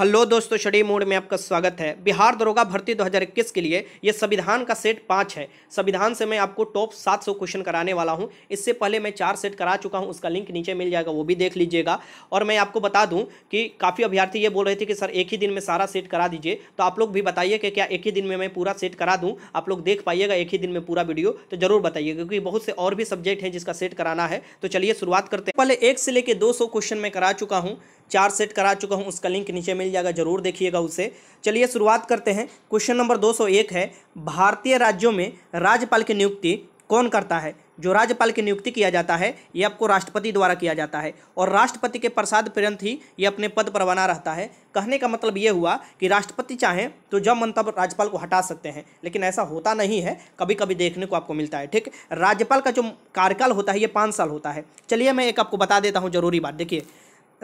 hello दोस्तों शडी mode में आपका स्वागत है बिहार दरोगा भर्ती 2021 के लिए ये संविधान का सेट पाँच है संविधान से मैं आपको टॉप 700 क्वेश्चन कराने वाला हूँ इससे पहले मैं चार सेट करा चुका हूँ उसका लिंक नीचे मिल जाएगा वो भी देख लीजिएगा और मैं आपको बता दूँ कि काफ़ी अभ्यर्थी ये बोल रहे थे कि सर एक ही दिन में सारा सेट करा दीजिए तो आप लोग भी बताइए कि क्या एक ही दिन में मैं पूरा सेट करा दूँ आप लोग देख पाइएगा एक ही दिन में पूरा वीडियो तो जरूर बताइए क्योंकि बहुत से और भी सब्जेक्ट हैं जिसका सेट कराना है तो चलिए शुरुआत करते हैं पहले एक से लेकर दो क्वेश्चन मैं करा चुका हूँ चार सेट करा चुका हूँ उसका लिंक नीचे मिल जाएगा जरूर देखिएगा उसे चलिए शुरुआत करते हैं क्वेश्चन नंबर 201 है भारतीय राज्यों में राज्यपाल की नियुक्ति कौन करता है जो राज्यपाल की नियुक्ति किया जाता है ये आपको राष्ट्रपति द्वारा किया जाता है और राष्ट्रपति के प्रसाद पर्यंत ही ये अपने पद पर बना रहता है कहने का मतलब ये हुआ कि राष्ट्रपति चाहें तो जब मन तब राज्यपाल को हटा सकते हैं लेकिन ऐसा होता नहीं है कभी कभी देखने को आपको मिलता है ठीक राज्यपाल का जो कार्यकाल होता है ये पाँच साल होता है चलिए मैं एक आपको बता देता हूँ जरूरी बात देखिए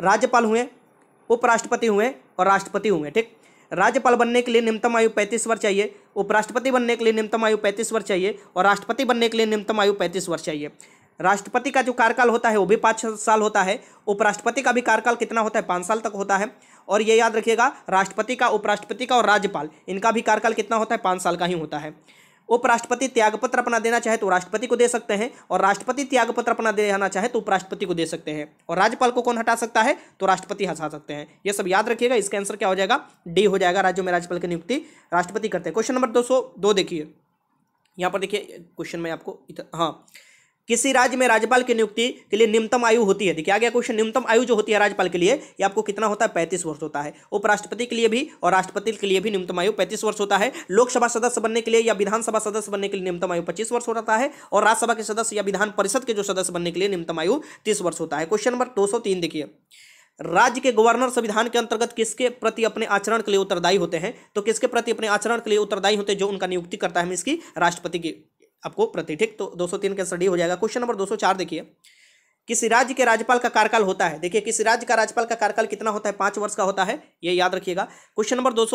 राज्यपाल हुए उपराष्ट्रपति हुए और राष्ट्रपति हुए ठीक राज्यपाल बनने के लिए न्यूनतम आयु पैंतीस वर्ष चाहिए उपराष्ट्रपति बनने के लिए न्यूनतम आयु पैंतीस वर्ष चाहिए और राष्ट्रपति बनने के लिए न्यूनतम आयु पैंतीस वर्ष चाहिए राष्ट्रपति का जो कार्यकाल होता है वो भी पाँच साल होता है उपराष्ट्रपति का भी कार्यकाल कितना होता है पाँच साल तक होता है और ये याद रखिएगा राष्ट्रपति का उपराष्ट्रपति का और राज्यपाल इनका भी कार्यकाल कितना होता है पाँच साल का ही होता है उपराष्ट्रपति त्यागपत्र अपना देना चाहे तो राष्ट्रपति को दे सकते हैं और राष्ट्रपति त्यागपत्र अपना देना चाहे तो उपराष्ट्रपति को दे सकते हैं और राज्यपाल को कौन हटा सकता है तो राष्ट्रपति हटा सकते हैं ये सब याद रखिएगा इसका आंसर क्या हो जाएगा डी हो जाएगा राज्यों में राज्यपाल की नियुक्ति राष्ट्रपति करते हैं क्वेश्चन नंबर दो देखिए यहाँ पर देखिए क्वेश्चन में आपको इधर हाँ किसी राज्य में राज्यपाल की नियुक्ति के लिए निम्नतम आयु होती है देखिए आगे क्वेश्चन निम्नतम आयु जो होती है राज्यपाल के लिए ये आपको कितना होता है पैंतीस वर्ष होता है उपराष्ट्रपति के लिए भी और राष्ट्रपति के लिए भी न्यूनतम आयु पैंतीस वर्ष होता है लोकसभा सदस्य बनने के लिए या विधानसभा सदस्य बनने के लिए निम्नतम आयु पच्चीस वर्ष होता है और राज्यसभा के सदस्य या विधान परिषद के जो सदस्य बनने के लिए न्यूनतम आयु तीस वर्ष होता है क्वेश्चन नंबर दो देखिए राज्य के गवर्नर संविधान के अंतर्गत किसके प्रति अपने आचरण के लिए उत्तरदायी होते हैं तो किसके प्रति अपने आचरण के लिए उत्तरदायी होते हैं जो उनका नियुक्ति करता है इसकी राष्ट्रपति की आपको प्रति ठीक तो 203 का स्टडी हो जाएगा क्वेश्चन नंबर 204 देखिए किस राज्य के राज्यपाल का कार्यकाल होता है देखिए किस राज्य का राज्यपाल का कार्यकाल कितना होता है पांच वर्ष का होता है ये याद रखिएगा क्वेश्चन नंबर दो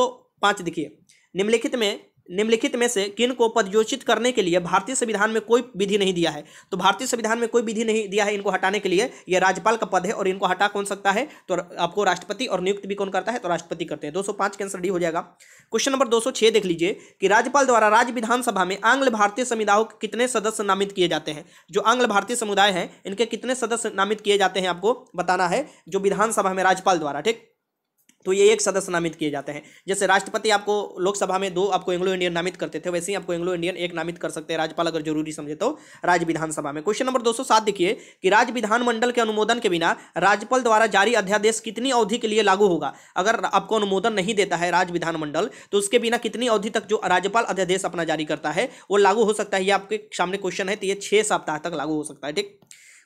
देखिए निम्नलिखित में निम्नलिखित में से किन को पदयोचित करने के लिए भारतीय संविधान में कोई विधि नहीं दिया है तो भारतीय संविधान में कोई विधि नहीं दिया है इनको हटाने के लिए यह राज्यपाल का पद है और इनको हटा कौन सकता है तो आपको राष्ट्रपति और नियुक्त भी कौन करता है तो राष्ट्रपति करते हैं दो के आंसर डी हो जाएगा क्वेश्चन नंबर दो देख लीजिए कि राज्यपाल द्वारा राज्य विधानसभा में आंग्ल भारतीय संविधाओं के कितने सदस्य नामित किए जाते हैं जो आंग्ल भारतीय समुदाय है इनके कितने सदस्य नामित किए जाते हैं आपको बताना है जो विधानसभा में राज्यपाल द्वारा ठीक तो ये एक सदस्य नामित किए जाते हैं जैसे राष्ट्रपति आपको लोकसभा में दो आपको एंग्लो इंडियन नामित करते थे वैसे ही आपको एंग्लो इंडियन एक नामित कर सकते हैं राज्यपाल अगर जरूरी समझे तो राज्य विधानसभा में क्वेश्चन नंबर दो देखिए कि राज्य विधानमंडल के अनुमोदन के बिना राज्यपाल द्वारा जारी अध्यादेश कितनी अवधि के लिए लागू होगा अगर आपको अनुमोदन नहीं देता है राज्य विधानमंडल तो उसके बिना कितनी अवधि तक जो राज्यपाल अध्यादेश अपना जारी करता है वो लागू हो सकता है ये आपके सामने क्वेश्चन है तो ये छह सप्ताह तक लागू हो सकता है ठीक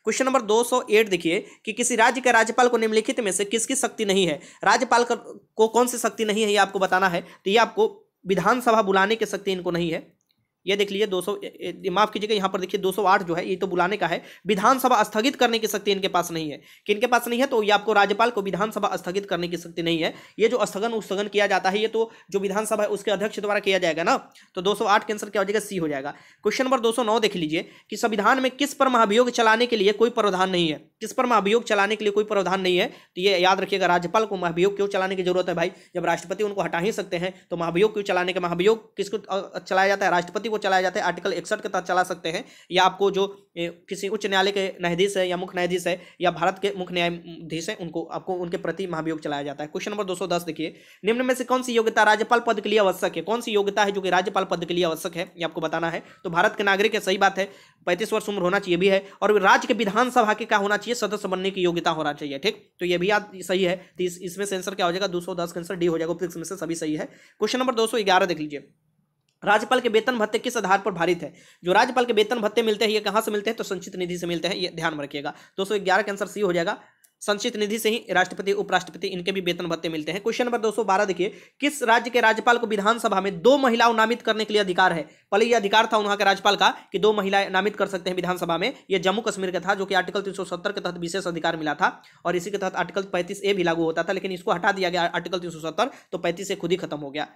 क्वेश्चन नंबर 208 देखिए कि किसी राज्य के राज्यपाल को निम्नलिखित में से किसकी शक्ति नहीं है राज्यपाल को कौन सी शक्ति नहीं है ये आपको बताना है तो ये आपको विधानसभा बुलाने की शक्ति इनको नहीं है ये देख लीजिए दो सौ माफ कीजिएगा यहाँ पर देखिए 208 जो है ये तो बुलाने का है विधानसभा स्थगित करने की शक्ति इनके पास नहीं है कि इनके पास नहीं है तो ये आपको राज्यपाल को विधानसभा स्थगित करने की शक्ति नहीं है ये जो स्थगन उत्थगन किया जाता है ये तो जो विधानसभा है उसके अध्यक्ष द्वारा किया जाएगा ना तो दो के आंसर क्या हो जाएगा सी हो जाएगा क्वेश्चन नंबर दो देख लीजिए कि संविधान में किस पर महाभियोग चलाने के लिए कोई प्रावधान नहीं है किस पर महाभियोग चलाने के लिए कोई प्रावधान नहीं है तो ये याद रखिएगा राज्यपाल को महाभियोग क्यों चलाने की जरूरत है भाई जब राष्ट्रपति उनको हटा ही सकते हैं तो महाभियोग क्यों चलाने का महाभियोग किसको चलाया जाता है राष्ट्रपति को चलाया जाता है आर्टिकल इकसठ के तहत चला सकते हैं या आपको जो किसी उच्च न्यायालय के न्यायाधीश है या मुख्य न्यायाधीश है या भारत के मुख्य न्यायाधीश है उनको आपको उनके प्रति महाभियोग चलाया जाता है क्वेश्चन नंबर दो देखिए निम्न में से कौन सी योग्यता राज्यपाल पद के लिए आवश्यक है कौन सी योग्यता है जो कि राज्यपाल पद के लिए आवश्यक है ये आपको बताना है तो भारत के नागरिक है सही बात है पैंतीस वर्ष उम्र होना चाहिए भी है और राज्य के विधानसभा के क्या होना चाहिए सदस्य बनने की योग्यता होना चाहिए ठीक तो ये भी याद सही है तो इसमें सेंसर क्या हो जाएगा दो सौ दस का आंसर डी हो जाएगा सभी सही है क्वेश्चन नंबर दो सौ ग्यारह देख लीजिए राज्यपाल के वेतन भत्ते किस आधार पर भारित है जो राज्यपाल के वेतन भत्ते मिलते हैं ये कहाँ से मिलते हैं तो संचित निधि से मिलते हैं ये ध्यान में रखिएगा दो सौ ग्यारह आंसर सी हो जाएगा संचित निधि से ही राष्ट्रपति उपराष्ट्रपति इनके भी वेतन भत्ते मिलते हैं क्वेश्चन नंबर 212 देखिए किस राज्य के राज्यपाल को विधानसभा में दो महिलाओं नामित करने के लिए अधिकार है पहले ये अधिकार था वहां के राज्यपाल का कि दो महिलाएं नामित कर सकते हैं विधानसभा में यह जम्मू कश्मीर का था जो कि आर्टिकल सत्तर के तहत विशेष अधिकार मिला था और इसी के तहत आर्टिकल पैंतीस ए भी लागू होता था लेकिन इसको हटा दिया गया आर्टिकल तीन तो पैंतीस ए खुद ही खत्म हो गया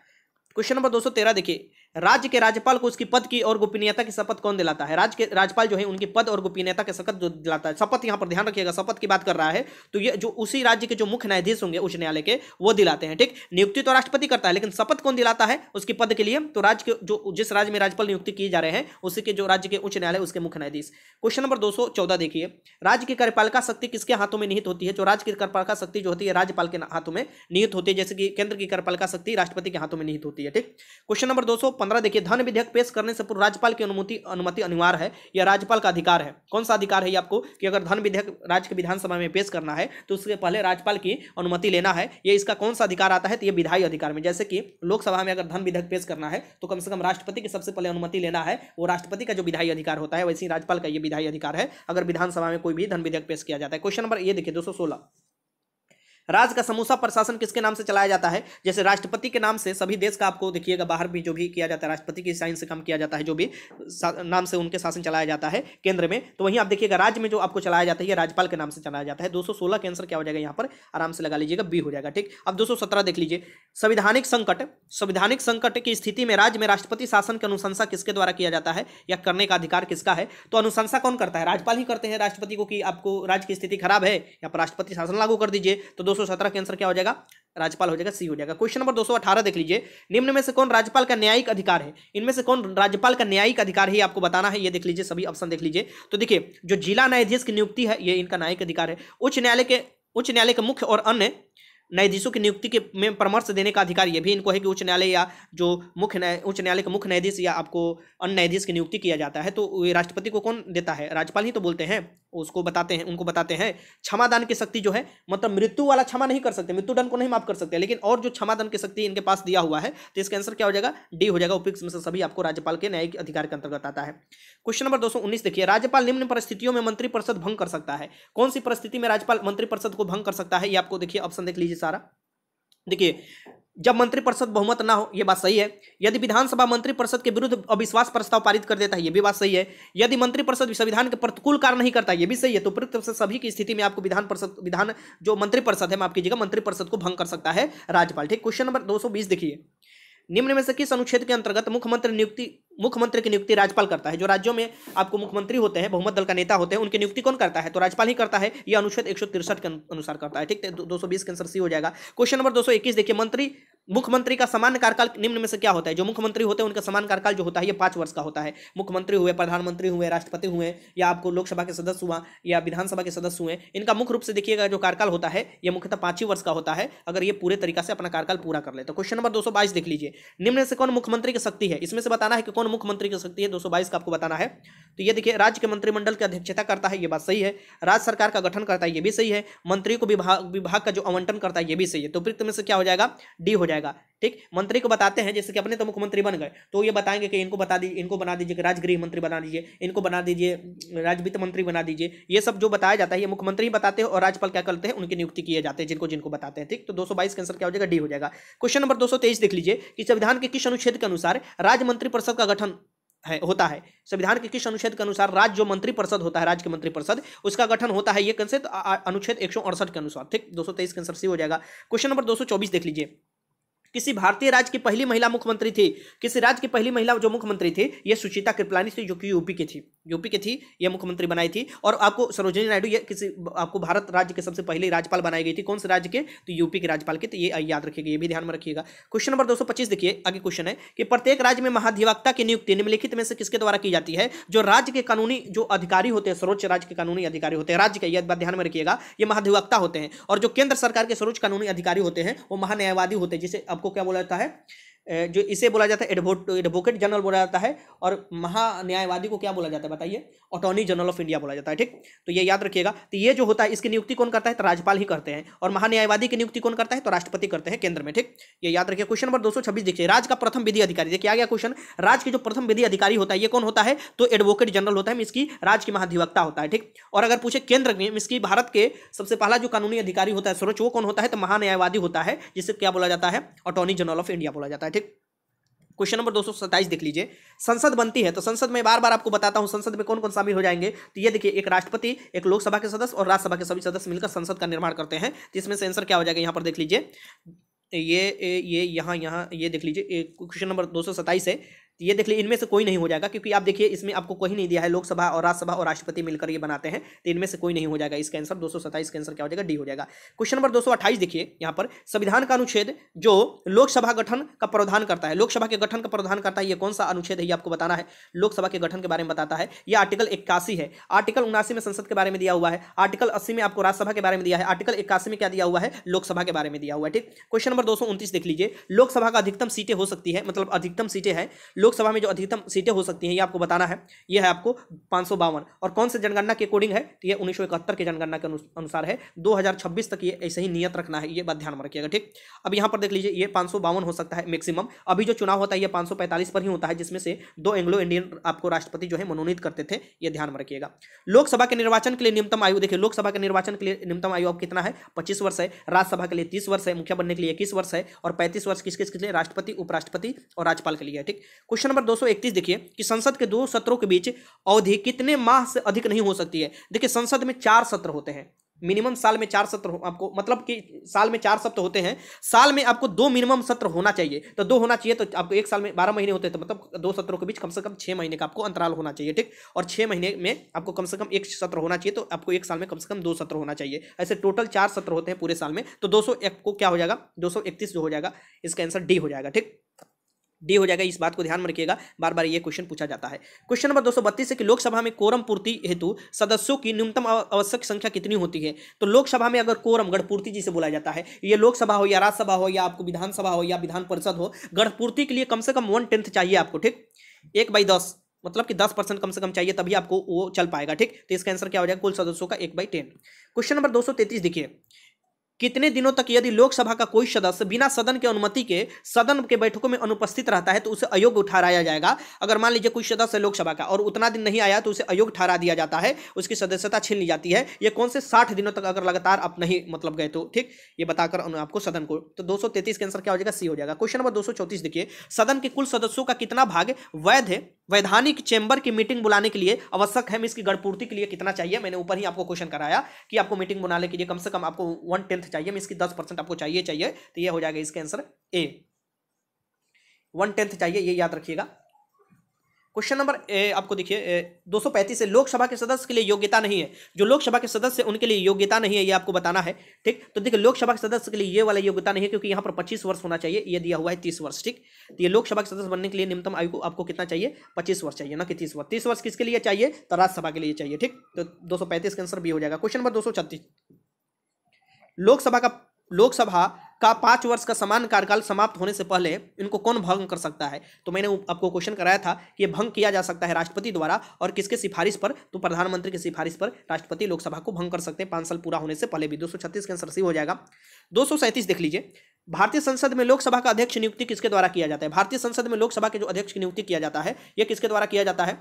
क्वेश्चन नंबर दो देखिए राज्य के राज्यपाल को उसकी पद की और गोपनीयता की शपथ कौन दिलाता है राज्य के राज्यपाल जो है उनकी पद और गोपनीयता की शपथ जो दिलाता है शपथ यहाँ पर ध्यान रखिएगा शपथ की बात कर रहा है तो ये जो उसी राज्य के जो मुख्य न्यायाधीश होंगे उच्च न्यायालय के वो दिलाते हैं ठीक नियुक्ति तो राष्ट्रपति करता है लेकिन शपथ कौन दिलाता है उसकी पद के लिए तो राज्य के जो जिस राज्य में राज्यपाल नियुक्ति किए जा रहे हैं उसी के जो राज्य के उच्च न्यायालय उसके मुख्य न्यायाधीश क्वेश्चन नंबर दो देखिए राज्य की कार्यपालिका शक्ति किसके हाथों में निहित होती है जो राज्य की कार्यपालिका शक्ति जो होती है राज्यपाल के हाथों में निहित होती है जैसे कि केंद्र की कार्यपालिका शक्ति राष्ट्रपति के हाथों में निहित होती है ठीक क्वेश्चन नंबर दो पंद्रह देखिए धन विधेयक पेश करने से पूर्व राज्यपाल की अनुमति अनुमति अनिवार्य है या राज्यपाल का अधिकार है कौन सा अधिकार है ये आपको कि अगर धन विधेयक राज्य के विधानसभा में पेश करना है तो उसके पहले राज्यपाल की अनुमति लेना है ये इसका कौन सा अधिकार आता है तो ये विधायी अधिकार में जैसे कि लोकसभा में अगर धन विधेयक पेश करना है तो कम से कम राष्ट्रपति की सबसे पहले अनुमति लेना है वो राष्ट्रपति का जो विधायी अधिकार होता है वैसे ही राज्यपाल का ये विधायी अधिकार है अगर विधानसभा में कोई भी धन विधेयक पेश किया जाता है क्वेश्चन नंबर ये देखिए दो राज्य का समूसा प्रशासन किसके नाम से चलाया जाता है जैसे राष्ट्रपति के नाम से सभी देश का आपको देखिएगा बाहर भी जो भी किया जाता है राष्ट्रपति की साइन से काम किया जाता है जो भी नाम से उनके शासन चलाया जाता है केंद्र में तो वहीं आप देखिएगा राज्य में जो आपको चलाया जाता है राज्यपाल के नाम से चलाया जाता है दो के आंसर क्या हो जाएगा यहाँ पर आराम से लगा लीजिएगा बी हो जाएगा ठीक अब दो देख लीजिए संविधानिक संकट संविधानिक संकट की स्थिति में राज्य में राष्ट्रपति शासन की अनुशंसा किसके द्वारा किया जाता है या करने का अधिकार किसका है तो अनुशंसा कौन करता है राज्यपाल ही करते हैं राष्ट्रपति को कि आपको राज्य की स्थिति खराब है या पर राष्ट्रपति शासन लागू कर दीजिए तो दो 217 के आंसर क्या हो जाएगा राज्यपाल हो जाएगा सी हो जाएगा क्वेश्चन नंबर 218 देख लीजिए निम्न में से कौन राज्यपाल का न्यायिक अधिकार है इनमें से कौन राज्यपाल का न्यायिक अधिकार है आपको बताना है ये देख लीजिए सभी ऑप्शन देख लीजिए तो देखिए जो जिला न्यायाधीश की नियुक्ति है ये इनका न्यायिक अधिकार है उच्च न्यायालय के उच्च न्यायालय के मुख्य और अन्य न्यायाधीशों की नियुक्ति के में परामर्श देने का अधिकार ये भी इनको है कि उच्च न्यायालय या जो मुख्य न्याय उच्च न्यायालय के मुख्य न्यायाधीश या आपको अन्य न्यायाधीश की नियुक्ति किया जाता है तो राष्ट्रपति को कौन देता है राज्यपाल ही तो बोलते हैं उसको बताते हैं उनको बताते हैं क्षमादान की शक्ति जो है मतलब मृत्यु वाला क्षमा नहीं कर सकते मृत्यु दंड को नहीं माफ कर सकते लेकिन और जो क्षमादान की शक्ति इनके पास दिया हुआ है तो इसका आंसर क्या हो जाएगा डी हो जाएगा उपयुक्त में सभी आपको राज्यपाल के न्यायिक अधिकार के अंतर्गत आता है क्वेश्चन नंबर दो देखिए राज्यपाल निम्न परिस्थितियों में मंत्री परिषद भंग कर सकता है कौन सी परिस्थिति में राज्यपाल मंत्री परिषद को भंग कर सकता है ये आपको देखिए ऑप्शन देख लीजिए सारा देखिए जब मंत्रिपरिषद बहुमत ना हो ये बात सही है यदि विधानसभा मंत्रिपरिषद के विरुद्ध अविश्वास प्रस्ताव पारित कर देता है ये भी बात सही है यदि मंत्रिपरिषद संविधान के प्रतिकूल कार्य नहीं करता ये भी सही है तो उपयुक्त से सभी की स्थिति में आपको विधान परिषद विधान जो मंत्रिपरिषद है माफ कीजिएगा मंत्रिपरिषद को भंग कर सकता है राज्यपाल ठीक क्वेश्चन नंबर दो देखिए निम्न में से किस अनुच्छेद के अंतर्गत मुख्यमंत्री नियुक्ति मुख्यमंत्री की नियुक्ति राज्यपाल करता है जो राज्यों में आपको मुख्यमंत्री होते हैं बहुमत दल का नेता होते हैं उनकी नियुक्ति कौन करता है तो राज्यपाल ही करता है यह अनुच्छेद एक के अनुसार करता है ठीक है तो दो सौ बीस के आंसर सी हो जाएगा क्वेश्चन नंबर दो देखिए मंत्री मुख्यमंत्री का सामान्य कार्यकाल निम्न में से क्या होता है जो मुख्यमंत्री होते हैं उनका सामान्य कार्यकाल जो होता है ये पांच वर्ष का होता है मुख्यमंत्री हुए प्रधानमंत्री हुए राष्ट्रपति हुए या आपको लोकसभा के सदस्य हुआ या विधानसभा के सदस्य हुए इनका मुख्य रूप से देखिएगा जो कार्यकाल होता है यह मुख्यतः पांच ही वर्ष का होता है अगर ये पूरे तरीका से अपना कार्यकाल पूरा कर ले तो क्वेश्चन नंबर दो देख लीजिए निम्न से कौन मुख्यमंत्री की शक्ति है इसमें से बताना है कि कौन मुख्यमंत्री की शक्ति है दो का आपको बताना है तो ये देखिए राज्य के मंत्रिमंडल की अध्यक्षता करता है ये बात सही है राज्य सरकार का गठन करता है ये भी सही है मंत्री को विभाग विभाग का जो आवंटन करता है ये भी सही है तो उपयुक्त में से क्या हो जाएगा डी हो जाएगा जाएगा ठीक मंत्री को बताते हैं जैसे कि अपने तो मुख्यमंत्री बन गए तो ये बताएंगे कि इनको बता दीजिए इनको बना दीजिए राजगृह मंत्री बना दीजिए इनको बना दीजिए राज्य वित्त मंत्री बना दीजिए ये सब जो बताया जाता है ये मुख्यमंत्री बताते हैं और राज्यपाल क्या करते हैं उनकी नियुक्ति किए जाते हैं जिनको जिनको बताते हैं ठीक तो दो सौ आंसर क्या हो जाएगा डी हो जाएगा क्वेश्चन नंबर दो देख लीजिए कि संविधान के किस अनुच्छेद के अनुसार राज्य मंत्रिपरिषद का गठन है होता है संविधान के किस अनुच्छेद के अनुसार राज्य जो मंत्री परिषद होता है राज्य के मंत्री परिषद उसका गठन होता है ये कंसेप्ट तो अनुच्छेद एक के अनुसार ठीक दो सौ तेईस के आंसर सी हो जाएगा क्वेश्चन नंबर दो सौ चौबीस देख लीजिए किसी भारतीय राज्य की पहली महिला मुख्यमंत्री थी किसी राज्य की पहली महिला जो मुख्यमंत्री थी ये सुचिता कृपलानी थी जो कि यूपी की थी यूपी की थी ये मुख्यमंत्री बनाई थी और आपको सरोजनी नायडू ये किसी आपको भारत राज्य के सबसे पहले राज्यपाल बनाई गई थी कौन से राज्य के तो यूपी के राज्यपाल के तो ये याद रखिएगा ये भी ध्यान में रखिएगा क्वेश्चन नंबर 225 देखिए आगे क्वेश्चन है कि प्रत्येक राज्य में महाधिवक्ता की नियुक्ति निम्नलिखित में से किसके द्वारा की जाती है जो राज्य के कानूनी जो अधिकारी होते हैं सर्वोच्च राज्य के कानूनी अधिकारी होते हैं राज्य के ये ध्यान में रखिएगा ये महाधिवक्ता होते हैं और जो केंद्र सरकार के सर्वोच्च कानूनी अधिकारी होते हैं वो महान्यायवादी होते हैं जिसे आपको क्या बोला जाता है जो इसे बोला जाता है एडवोट एडवोकेट जनरल बोला जाता है और महान्यायवादी को क्या बोला जाता है बताइए अटॉर्नी जनरल ऑफ इंडिया बोला जाता है ठीक तो ये याद रखिएगा तो ये जो होता है इसकी नियुक्ति कौन करता है तो राज्यपाल ही करते हैं और महान्यायवादी की नियुक्ति कौन करता है तो राष्ट्रपति करते हैं केंद्र में ठीक ये याद रखिए क्वेश्चन नंबर दो सौ छब्बीस देखिए राज्य का प्रथम विधि अधिकारी देखिए आ गया क्वेश्चन राज्य के जो प्रथम विधि अधिकारी होता है ये कौन होता है तो एडवोकेट जनरल होता है इसकी राज्य की महाधिवक्ता होता है ठीक और अगर पूछे केंद्र में इसकी भारत के सबसे पहला जो कानूनी अधिकारी होता है सर्वोच्च वो कौन होता है तो महान्यायवादी होता है जिसे क्या बोला जाता है अटॉर्नी जनरल ऑफ इंडिया बोला जाता है ठीक क्वेश्चन नंबर दो देख लीजिए संसद बनती है तो संसद में बार बार आपको बताता हूँ संसद में कौन कौन शामिल हो जाएंगे तो ये देखिए एक राष्ट्रपति एक लोकसभा के सदस्य और राज्यसभा के सभी सदस्य मिलकर संसद का निर्माण करते हैं जिसमें से आंसर क्या हो जाएगा यहाँ पर देख लीजिए ये ये यहाँ यहाँ ये देख लीजिए क्वेश्चन नंबर दो है तो ये देख लीजिए इनमें से कोई नहीं हो जाएगा क्योंकि आप देखिए इसमें आपको कोई नहीं दिया है लोकसभा और राज्यसभा और राष्ट्रपति मिलकर ये बनाते हैं तो इनमें से कोई नहीं हो जाएगा इसका आंसर दो का आंसर क्या हो जाएगा डी हो जाएगा क्वेश्चन नंबर दो देखिए यहाँ पर संविधान का अनुच्छेद जो लोकसभा गठन का प्रावधान करता है लोकसभा के गठन का प्रावधान करता है ये कौन सा अनुच्छेद है ये आपको बताना है लोकसभा के गठन के बारे में बताता है यह आर्टिकल इक्यासी है आर्टिकल उनासी में संसद के बारे में दिया हुआ है आर्टिकल अस्सी में आपको राज्यसभा के बारे में दिया है आर्टिकल इक्यासी में क्या दिया हुआ है लोकसभा के बारे में दिया हुआ है ठीक क्वेश्चन नंबर दो देख लीजिए लोकसभा का अधिकतम सीटें हो सकती है मतलब अधिकतम सीटें हैं लोकसभा में जो अधिकतम सीटें हो सकती हैं ये आपको बताना है ये है आपको पाँच और कौन से जनगणना के अकॉर्डिंग है तो ये उन्नीस के जनगणना के अनुसार है 2026 तक ये ऐसे ही नियत रखना है ये बात ध्यान में रखिएगा ठीक अब यहाँ पर देख लीजिए ये पाँच हो सकता है मैक्सिमम अभी जो चुनाव होता है ये पाँच पर ही होता है जिसमें से दो एंग्लो इंडियन आपको राष्ट्रपति जो है मनोनीत करते थे ये ध्यान में रखिएगा लोकसभा के निर्वाचन के लिए न्यूनतम आयु देखिए लोकसभा के निर्वाचन के लिए न्यूनतम आयु अब कितना है पच्चीस वर्ष है राज्यसभा के लिए तीस वर्ष है मुखिया बनने के लिए इक्कीस वर्ष है और पैंतीस वर्ष किस किस के लिए राष्ट्रपति उपराष्ट्रपति और राज्यपाल के लिए ठीक क्वेश्चन नंबर 231 देखिए कि संसद के दो सत्रों के बीच अवधि कितने माह से अधिक नहीं हो सकती है देखिए संसद में चार सत्र होते हैं मिनिमम साल में चार सत्र आपको मतलब कि साल में चार सत्र होते हैं साल में आपको दो मिनिमम सत्र होना चाहिए तो दो होना चाहिए तो आपको एक साल में बारह महीने होते हैं तो मतलब दो सत्रों के बीच कम से कम छः महीने का आपको अंतराल होना चाहिए ठीक और छः महीने में आपको कम से कम एक सत्र होना चाहिए तो आपको एक साल में कम से कम दो सत्र होना चाहिए ऐसे टोटल चार सत्र होते हैं पूरे साल में तो दो सौ क्या हो जाएगा दो सौ इकतीस जो हो जाएगा इसका आंसर डी हो जाएगा ठीक डी हो जाएगा इस बात को ध्यान में रखिएगा बार बार ये क्वेश्चन पूछा जाता है क्वेश्चन नंबर दो है कि लोकसभा में कोरम पूर्ति हेतु सदस्यों की न्यूनतम आवश्यक संख्या कितनी होती है तो लोकसभा में अगर कोरम गढ़पूर्ति जिसे बोला जाता है ये लोकसभा हो या राज्यसभा हो या आपको विधानसभा हो या विधान परिषद हो गढ़पूर्ति के लिए कम से कम वन टेंथ चाहिए आपको ठीक एक बाई दस मतलब कि दस परसेंट कम से कम चाहिए तभी आपको वो चल पाएगा ठीक तो इसका आंसर क्या हो जाएगा कुल सदस्यों का एक बाई टेन क्वेश्चन नंबर दो सौ देखिए कितने दिनों तक यदि लोकसभा का कोई सदस्य बिना सदन के अनुमति के सदन के बैठकों में अनुपस्थित रहता है तो उसे अयोग्य ठहराया जाएगा अगर मान लीजिए कोई सदस्य लोकसभा का और उतना दिन नहीं आया तो उसे अयोग्य ठहरा दिया जाता है उसकी सदस्यता छीन ली जाती है ये कौन से साठ दिनों तक अगर लगातार आप नहीं मतलब गए तो ठीक ये बताकर आपको सदन को तो दो के आंसर क्या हो जाएगा सी हो जाएगा क्वेश्चन नंबर दो देखिए सदन के कुल सदस्यों का कितना भाग वैध वैधानिक चैंबर की मीटिंग बुलाने के लिए आवश्यक है इसकी गढ़पूर्ति के लिए कितना चाहिए मैंने ऊपर ही आपको क्वेश्चन कराया कि आपको मीटिंग बुलाने के लिए कम से कम आपको वन टेंथ लेंथ चाहिए मीन्स इसकी दस परसेंट आपको चाहिए चाहिए तो ये हो जाएगा इसका आंसर ए वन टेंथ चाहिए ये याद रखिएगा क्वेश्चन नंबर ए आपको देखिए दो सौ पैंतीस है लोकसभा के सदस्य के लिए योग्यता नहीं है जो लोकसभा के सदस्य उनके लिए योग्यता नहीं है ये आपको बताना है ठीक तो देखिए लोकसभा के सदस्य के लिए ये वाला योग्यता नहीं है क्योंकि यहाँ पर पच्चीस वर्ष होना चाहिए ये दिया हुआ है तीस वर्ष ठीक तो ये लोकसभा के सदस्य बनने के लिए न्यूनतम आयु को आपको कितना चाहिए पच्चीस वर्ष चाहिए ना कि तीस वर्ष तीस वर्ष किसके लिए चाहिए तो राज्यसभा के लिए चाहिए ठीक तो दो सौ पैंतीस का आंसर भी हो जाएगा क्वेश्चन नंबर दो सौ छत्तीस लोकसभा का लोकसभा का पाँच वर्ष का समान कार्यकाल समाप्त होने से पहले इनको कौन भंग कर सकता है तो मैंने आपको क्वेश्चन कराया था कि ये भंग किया जा सकता है राष्ट्रपति द्वारा और किसके सिफारिश पर तो प्रधानमंत्री की सिफारिश पर राष्ट्रपति लोकसभा को भंग कर सकते हैं पाँच साल पूरा होने से पहले भी दो के आंसर सी हो जाएगा दो देख लीजिए भारतीय संसद में लोकसभा का अध्यक्ष नियुक्ति किसके द्वारा किया जाता है भारतीय संसद में लोकसभा के जो अध्यक्ष की नियुक्ति किया जाता है यह किसके द्वारा किया जाता है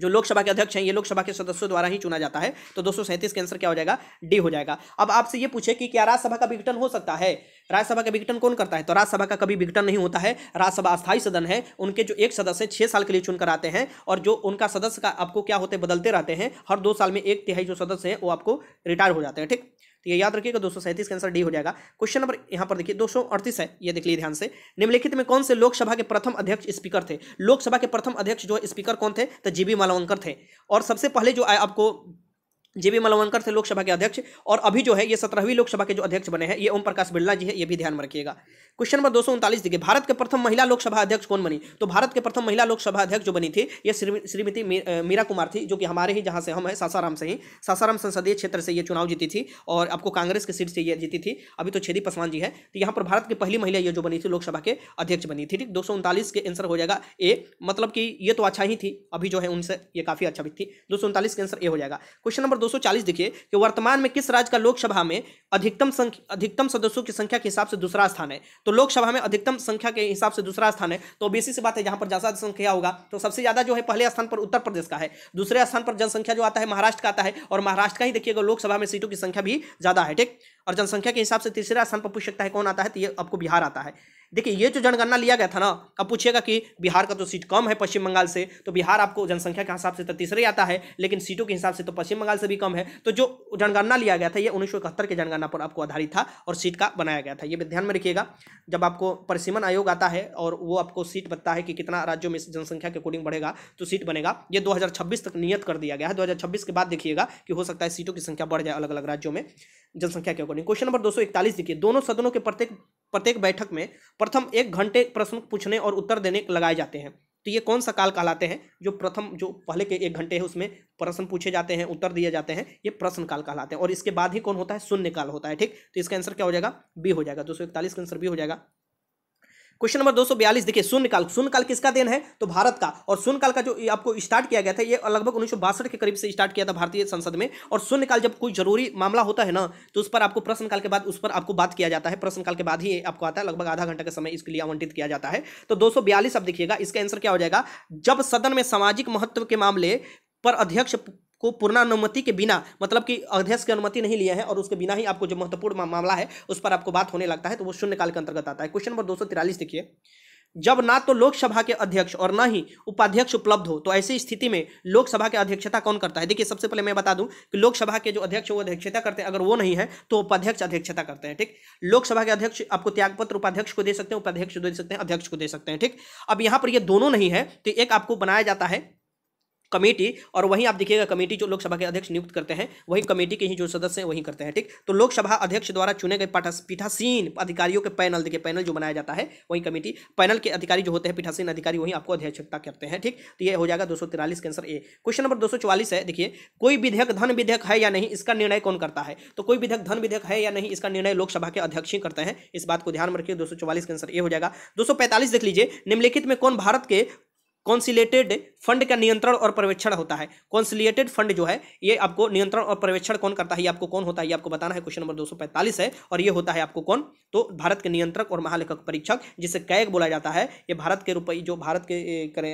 जो लोकसभा के अध्यक्ष हैं ये लोकसभा के सदस्यों द्वारा ही चुना जाता है तो दो के आंसर क्या हो जाएगा डी हो जाएगा अब आपसे ये पूछे कि क्या राज्यसभा का विघटन हो सकता है राज्यसभा का विघटन कौन करता है तो राज्यसभा का कभी विघटन नहीं होता है राज्यसभा अस्थायी सदन है उनके जो एक सदस्य छः साल के लिए चुनकर आते हैं और जो उनका सदस्य का आपको क्या होते बदलते रहते हैं हर दो साल में एक तिहाई जो सदस्य हैं वो आपको रिटायर हो जाते हैं ठीक तो ये याद रखिएगा दो सौ सैंतीस का आंसर डी हो जाएगा क्वेश्चन नंबर यहाँ पर देखिए दो सौ अड़तीस है ये देख लिए ध्यान से निम्नलिखित में कौन से लोकसभा के प्रथम अध्यक्ष स्पीकर थे लोकसभा के प्रथम अध्यक्ष जो स्पीकर कौन थे तो जी बी मालवंकर थे और सबसे पहले जो आपको जेबी मलवंकर थे लोकसभा के अध्यक्ष और अभी जो है ये सत्रहवीं लोकसभा के जो अध्यक्ष बने हैं ये ओम प्रकाश बिरला जी है ये भी ध्यान में रखिएगा क्वेश्चन नंबर दो सौ उनतालीस देखिए भारत के प्रथम महिला लोकसभा अध्यक्ष कौन बनी तो भारत के प्रथम महिला लोकसभा अध्यक्ष जो बनी थी ये श्रीमती मीरा कुमार थी जो कि हमारे ही जहाँ से हम है सासाराम से ही सासाराम संसदीय क्षेत्र से ये चुनाव जीती थी और आपको कांग्रेस की सीट से ये जीती थी अभी तो छेदी पासवान जी है तो यहाँ पर भारत की पहली महिला ये जो बनी थी लोकसभा के अध्यक्ष बनी थी ठीक दो के आंसर हो जाएगा ए मतलब कि ये तो अच्छा ही थी अभी जो है उनसे ये काफ़ी अच्छा भी थी दो के आंसर ए हो जाएगा क्वेश्चन नंबर 240 देखिए कि वर्तमान में किस राज्य का लोकसभा में अधिकतम संख्या अधिकतम सदस्यों की संख्या के हिसाब से दूसरा स्थान है तो लोकसभा में अधिकतम संख्या के हिसाब से दूसरा स्थान है तो बेसिक से बात है जहां पर ज्यादा संख्या होगा तो सबसे ज्यादा जो है पहले स्थान पर उत्तर प्रदेश का है दूसरे स्थान पर जनसंख्या जो आता है महाराष्ट्र का आता है और महाराष्ट्र का ही देखिएगा लोकसभा में सीटों की संख्या भी ज्यादा है ठीक और जनसंख्या के हिसाब से तीसरे स्थान पर पूछ सकता है कौन आता है तो ये आपको बिहार आता है देखिए ये जो जनगणना लिया गया था ना अब पूछिएगा कि बिहार का तो सीट कम है पश्चिम बंगाल से तो बिहार आपको जनसंख्या के हिसाब से तो तीसरे आता है लेकिन सीटों के हिसाब से तो पश्चिम बंगाल से भी कम है तो जो जनगणना लिया गया था ये उन्नीस के जनगणना पर आपको आधारित था और सीट का बनाया गया था ये ध्यान में रखिएगा जब आपको परिसीमन आयोग आता है और वो आपको सीट बताता है कि कितना राज्यों में जनसंख्या के अकॉर्डिंग बढ़ेगा तो सीट बनेगा ये दो तक नियत कर दिया गया है दो के बाद देखिएगा कि हो सकता है सीटों की संख्या बढ़ जाए अलग अलग राज्यों में जनसंख्या के अकॉर्डिंग क्वेश्चन नंबर दो देखिए दोनों सदनों के प्रत्येक प्रत्येक बैठक में प्रथम एक घंटे प्रश्न पूछने और उत्तर देने लगाए जाते हैं तो ये कौन सा काल कहलाते हैं जो प्रथम जो पहले के एक घंटे है उसमें प्रश्न पूछे जाते हैं उत्तर दिए जाते हैं ये प्रश्न काल कहलाते हैं और इसके बाद ही कौन होता है शून्य काल होता है ठीक तो इसका आंसर क्या हो जाएगा बी हो जाएगा दो सौ इकतालीस का आंसर बी हो जाएगा क्वेश्चन नंबर दो देखिए शून्यकाल शून्यकाल किसका देन है तो भारत का और शून्यकाल का जो आपको स्टार्ट किया गया था ये लगभग उन्नीस के करीब से स्टार्ट किया था भारतीय संसद में और शून्यकाल जब कोई जरूरी मामला होता है ना तो उस पर आपको प्रश्नकाल के बाद उस पर आपको बात किया जाता है प्रश्नकाल के बाद ही आपको आता है लगभग आधा घंटा का समय इसके लिए आवंटित किया जाता है तो दो आप देखिएगा इसका आंसर क्या हो जाएगा जब सदन में सामाजिक महत्व के मामले पर अध्यक्ष को पूर्णानुमति के बिना मतलब कि अध्यक्ष की अनुमति नहीं लिए हैं और उसके बिना ही आपको जो महत्वपूर्ण मामला है उस पर आपको बात होने लगता है तो वो शून्यकाल के अंतर्गत आता है क्वेश्चन नंबर दो देखिए जब ना तो लोकसभा के अध्यक्ष और ना ही उपाध्यक्ष उपलब्ध हो तो ऐसी स्थिति में लोकसभा की अध्यक्षता कौन करता है देखिए सबसे पहले मैं बता दूं कि लोकसभा के जो अध्यक्ष वो अध्यक्षता करते हैं अगर वो नहीं है तो उपाध्यक्ष अध्यक्षता करते हैं ठीक लोकसभा के अध्यक्ष आपको त्यागपत्र उपाध्यक्ष को दे सकते हैं उपाध्यक्ष दे सकते हैं अध्यक्ष को दे सकते हैं ठीक अब यहाँ पर यह दोनों नहीं है तो एक आपको बनाया जाता है कमेटी और वहीं आप देखिएगा कमेटी जो लोकसभा के अध्यक्ष नियुक्त करते हैं वही कमेटी के ही जो सदस्य हैं वही करते हैं ठीक तो लोकसभा अध्यक्ष द्वारा चुने गए पीठासीन अधिकारियों के पैनल देखिए पैनल जो बनाया जाता है वही कमेटी पैनल के अधिकारी जो होते हैं पीठासीन अधिकारी वही आपको अध्यक्षता करते हैं ठीक तो ये हो जाएगा दो के आंसर ए क्वेश्चन नंबर दो है देखिए कोई विधेयक धन विधेयक है या नहीं इसका निर्णय कौन करता है तो कोई विधेयक धन विधेयक है या नहीं इसका निर्णय लोकसभा के अध्यक्ष ही करते हैं इस बात को ध्यान में रखिए दो के आंसर ए हो जाएगा दो देख लीजिए निम्नलिखित में कौन भारत के कॉन्सिलेटेड फंड का नियंत्रण और पर्यवेक्षण होता है कॉन्सिलेटेड फंड जो है ये आपको नियंत्रण और पर्यवेक्षण कौन करता है ये आपको कौन होता है ये आपको बताना है क्वेश्चन नंबर 245 है और ये होता है आपको कौन तो भारत के नियंत्रक और महालेखक परीक्षक जिसे कैग बोला जाता है ये भारत के रुपये जो भारत के करें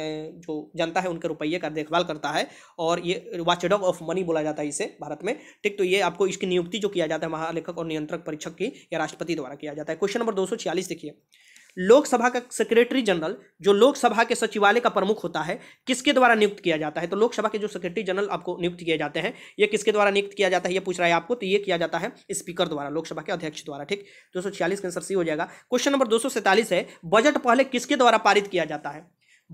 जो जनता है उनके रुपये का देखभाल करता है और ये वाचडॉग ऑफ मनी बोला जाता है इसे भारत में ठीक तो ये आपको इसकी नियुक्ति जो किया जाता है महालेखक और नियंत्रक परीक्षक की या राष्ट्रपति द्वारा किया जाता है क्वेश्चन नंबर दो देखिए लोकसभा का सेक्रेटरी जनरल जो लोकसभा के सचिवालय का प्रमुख होता है किसके द्वारा नियुक्त किया जाता है तो लोकसभा के जो सेक्रेटरी जनरल आपको नियुक्त किए जाते हैं ये किसके द्वारा नियुक्त किया जाता है ये पूछ रहा है आपको तो ये किया जाता है स्पीकर द्वारा लोकसभा के अध्यक्ष द्वारा ठीक दो का आंसर सी हो जाएगा क्वेश्चन नंबर दो है बजट पहले किसके द्वारा पारित किया जाता है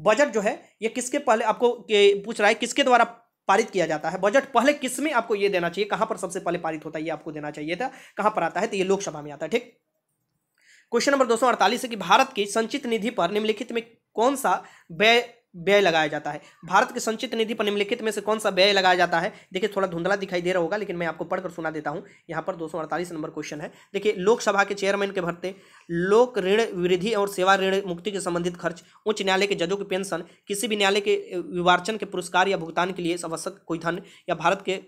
बजट जो है ये किसके पहले आपको पूछ रहा है किसके द्वारा पारित किया जाता है बजट पहले किस में आपको ये देना चाहिए कहां पर सबसे पहले पारित होता है ये आपको देना चाहिए था कहां पर आता है तो ये लोकसभा में आता है ठीक क्वेश्चन नंबर दो है कि भारत की संचित निधि पर निम्नलिखित में कौन सा व्यय व्यय लगाया जाता है भारत के संचित निधि पर निम्नलिखित में से कौन सा व्यय लगाया जाता है देखिए थोड़ा धुंधला दिखाई दे रहा होगा लेकिन मैं आपको पढ़कर सुना देता हूं यहाँ पर दो नंबर क्वेश्चन है देखिए लोकसभा के चेयरमैन के भरते लोक ऋण वृद्धि और सेवा ऋण मुक्ति के संबंधित खर्च उच्च न्यायालय के जजों की पेंशन किसी भी न्यायालय के विवाचन के पुरस्कार या भुगतान के लिए आवश्यक कोई धन या भारत के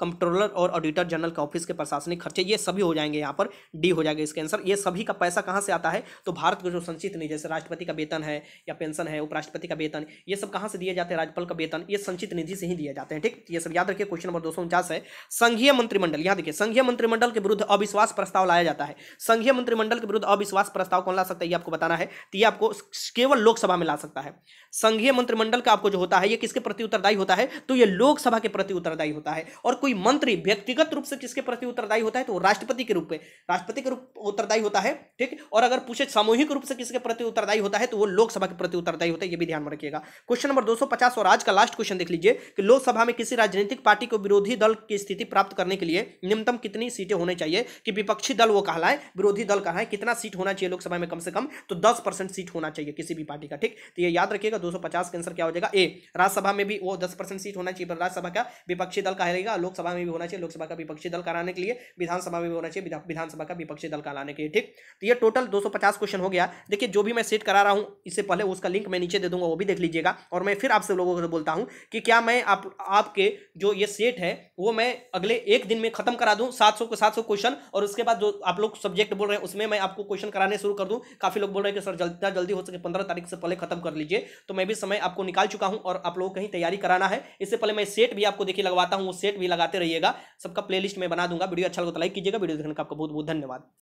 कंट्रोलर और ऑडिटर जनरल के ऑफिस के प्रशासनिक खर्चे ये सभी हो जाएंगे यहाँ पर डी हो जाएगा इसके आंसर ये सभी का पैसा कहाँ से आता है तो भारत का जो संचित निधि जैसे राष्ट्रपति का वेतन है या पेंशन है उपराष्ट्रपति का वेतन ये सब कहाँ से दिए जाते हैं राज्यपाल का वेतन ये संचित निधि से ही दिए जाते हैं ठीक ये सब याद रखिए क्वेश्चन नंबर दो है संघीय मंत्रिमंडल यहाँ देखिए संघीय मंत्रिमंडल के विरुद्ध अविश्वास प्रस्ताव लाया जाता है संघीय मंत्रिमंडल के विरुद्ध अविश्वास प्रस्ताव कौन ला सकता है ये आपको बताना है तो ये आपको केवल लोकसभा में ला सकता है संघीय मंत्रिमंडल का आपको जो होता है ये किसके प्रति उत्तरदायी होता है तो ये लोकसभा के प्रति उत्तरदायी होता है और कोई मंत्री व्यक्तिगत रूप से किसके प्रति उत्तरदायी होता है तो राष्ट्रपति के रूप में राष्ट्रपति के रूप उत्तरदायी होता है ठीक और अगर पूछे सामूहिक रूप से किसके प्रति उत्तरदायी होता है तो वो लोकसभा के प्रति उत्तरदायी होता है ये भी ध्यान में रखिएगा क्वेश्चन नंबर दो और आज का लास्ट क्वेश्चन देख लीजिए कि लोकसभा में किसी राजनीतिक पार्टी को विरोधी दल की स्थिति प्राप्त करने के लिए न्यूनतम कितनी सीटें होनी चाहिए कि विपक्षी दल वो कहलाए विरोधी दल कहा कितना सीट होना चाहिए लोकसभा में कम से कम तो दस सीट होना चाहिए किसी भी पार्टी का ठीक तो ये याद रखिएगा दो सौ आंसर क्या हो जाएगा ए राज्यसभा में भी वो दस सीट होना चाहिए राज्यसभा का विपक्षी दल कहेगा रहेगा लोक लोकसभा में भी होना चाहिए लोकसभा का विपक्षी दल कराने के लिए विधानसभा में भी होना चाहिए विधानसभा का विपक्षी दल कराने के लिए ठीक तो ये टोटल 250 क्वेश्चन हो गया देखिए जो भी मैं सेट करा रहा हूँ इससे पहले उसका लिंक मैं नीचे दे दूंगा वो भी देख लीजिएगा और मैं फिर आपसे लोगों को बोलता हूँ कि क्या मैं आप आपके जो ये सेट है वो मैं अगले एक दिन में खत्म करा दूँ सात सौ सात सौ क्वेश्चन और उसके बाद जो आप लोग सब्जेक्ट बोल रहे हैं उसमें मैं आपको क्वेश्चन कराने शुरू कर दूँ काफ़ी लोग बोल रहे हैं कि सर जितना जल्दी हो सके पंद्रह तारीख से पहले खत्म कर लीजिए तो मैं भी समय आपको निकाल चुका हूँ और आप लोगों कहीं तैयारी कराना है इससे पहले मैं सेट भी आपको देखिए लगवाता हूँ वो सेट भी लगा लगाते रहिएगा सबका प्लेलिस्ट मैं बना दूंगा वीडियो अच्छा लगा तो लाइक कीजिएगा वीडियो देखने का आपका बहुत बहुत धन्यवाद